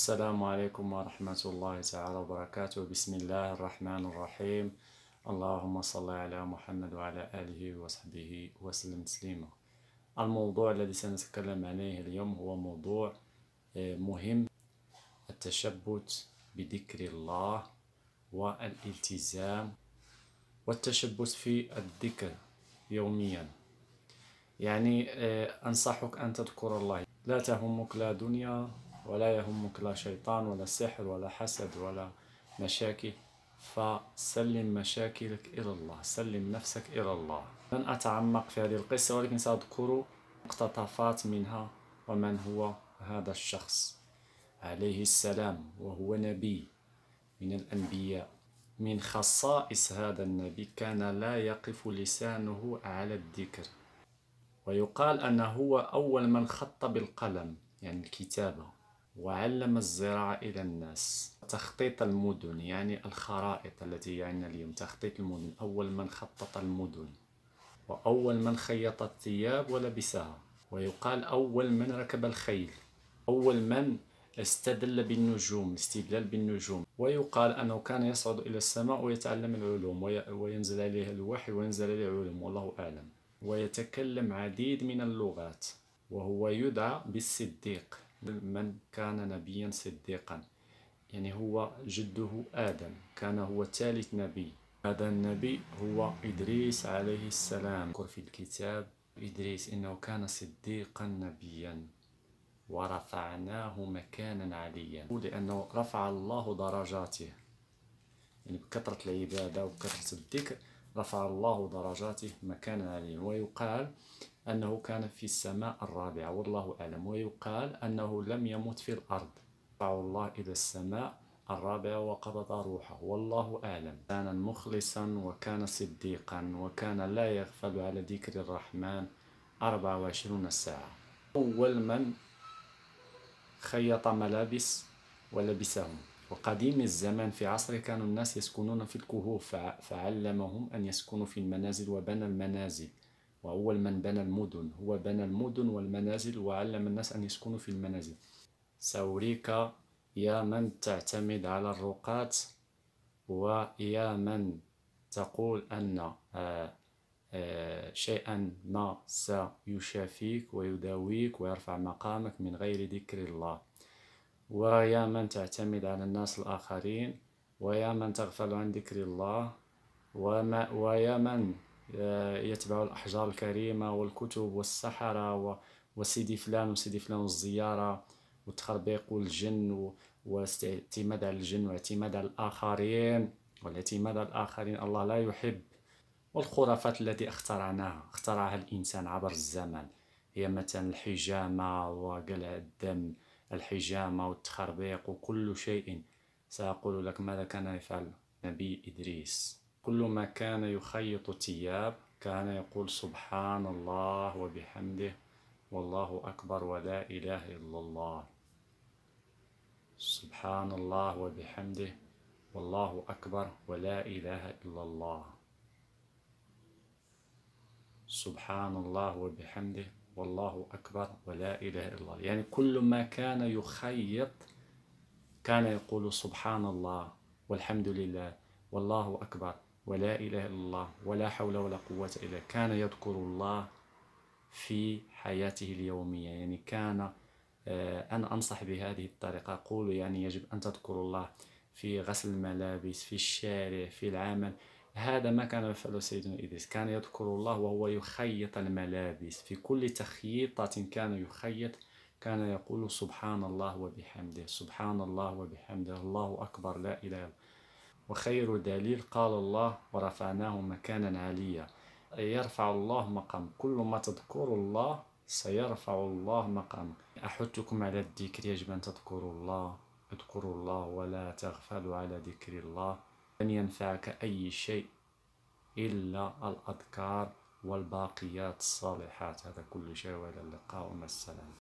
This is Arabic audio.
السلام عليكم ورحمة الله تعالى وبركاته بسم الله الرحمن الرحيم اللهم صل على محمد وعلى آله وصحبه وسلم تسليما الموضوع الذي سنتكلم عليه اليوم هو موضوع آه، مهم التشبت بذكر الله والالتزام والتشبت في الذكر يوميا يعني آه، أنصحك أن تذكر الله لا تهمك لا دنيا ولا يهمك لا شيطان ولا سحر ولا حسد ولا مشاكل فسلم مشاكلك إلى الله سلم نفسك إلى الله لن أتعمق في هذه القصة ولكن سأذكر مقتطفات منها ومن هو هذا الشخص عليه السلام وهو نبي من الأنبياء من خصائص هذا النبي كان لا يقف لسانه على الذكر ويقال أنه هو أول من خط بالقلم يعني الكتابة وعلم الزراعة إلى الناس تخطيط المدن يعني الخرائط التي يعنينا اليوم تخطيط المدن أول من خطط المدن وأول من خيط الثياب ولبسها ويقال أول من ركب الخيل أول من استدل بالنجوم الاستدلال بالنجوم ويقال أنه كان يصعد إلى السماء ويتعلم العلوم وينزل عليه الوحي وينزل عليه العلوم والله أعلم ويتكلم عديد من اللغات وهو يدعى بالصديق من كان نبيا صديقا يعني هو جده آدم كان هو ثالث نبي هذا النبي هو إدريس عليه السلام ذكر في الكتاب إدريس إنه كان صديقا نبيا ورفعناه مكانا عليا لأنه رفع الله درجاته يعني بكثرة العبادة وكثرة الذكر رفع الله درجاته مكانا عليا ويقال أنه كان في السماء الرابعة والله أعلم ويقال أنه لم يمت في الأرض رفع الله إلى السماء الرابعة وقبض روحه والله أعلم كان مخلصا وكان صديقا وكان لا يغفل على ذكر الرحمن 24 ساعة أول من خيط ملابس ولبسهم وقديم الزمان في عصره كانوا الناس يسكنون في الكهوف فعلمهم أن يسكنوا في المنازل وبنى المنازل وأول من بنى المدن هو بنى المدن والمنازل وعلم الناس أن يسكنوا في المنازل سأريك يا من تعتمد على الرقات ويا من تقول أن آه، آه، شيئا ما سيشافيك ويداويك ويرفع مقامك من غير ذكر الله ويا من تعتمد على الناس الآخرين ويا من تغفل عن ذكر الله وما ويا من آه، يتبع الأحجار الكريمة والكتب والسحرة وسيدي فلان وسيدي فلان والزيارة والتخربيق والجن والاعتماد على الجن والاعتماد على الآخرين والاعتماد على الآخرين الله لا يحب والخرافات التي اخترعناها اخترعها الإنسان عبر الزمن هي مثلا الحجامة وقلع الدم الحجامة والتخربيق وكل شيء سأقول لك ماذا كان يفعل نبي إدريس كل ما كان يخيط تياب كان يقول سبحان الله وبحمده والله أكبر ولا إله إلا الله سبحان الله وبحمده والله أكبر ولا إله إلا الله سبحان الله وبحمده والله أكبر ولا إله إلا الله يعني كل ما كان يخيط كان يقول سبحان الله والحمد لله والله أكبر ولا إله إلا الله ولا حول ولا قوة إلا كان يذكر الله في حياته اليومية يعني كان آه، أنا أنصح بهذه الطريقة أقول يعني يجب أن تذكر الله في غسل الملابس في الشارع في العمل هذا ما كان يفعله سيدنا إدريس كان يذكر الله وهو يخيط الملابس في كل تخييطة كان يخيط كان يقول سبحان الله وبحمده سبحان الله وبحمده الله أكبر لا إله وخير دليل قال الله ورفعناه مكانا عاليا يرفع الله مقام كل ما تذكر الله سيرفع الله مقامك أحثكم على الذكر يجب أن تذكروا الله اذكروا الله ولا تغفلوا على ذكر الله لن ينفعك أي شيء إلا الأذكار والباقيات الصالحات هذا كل شيء وإلى اللقاء ومع السلامة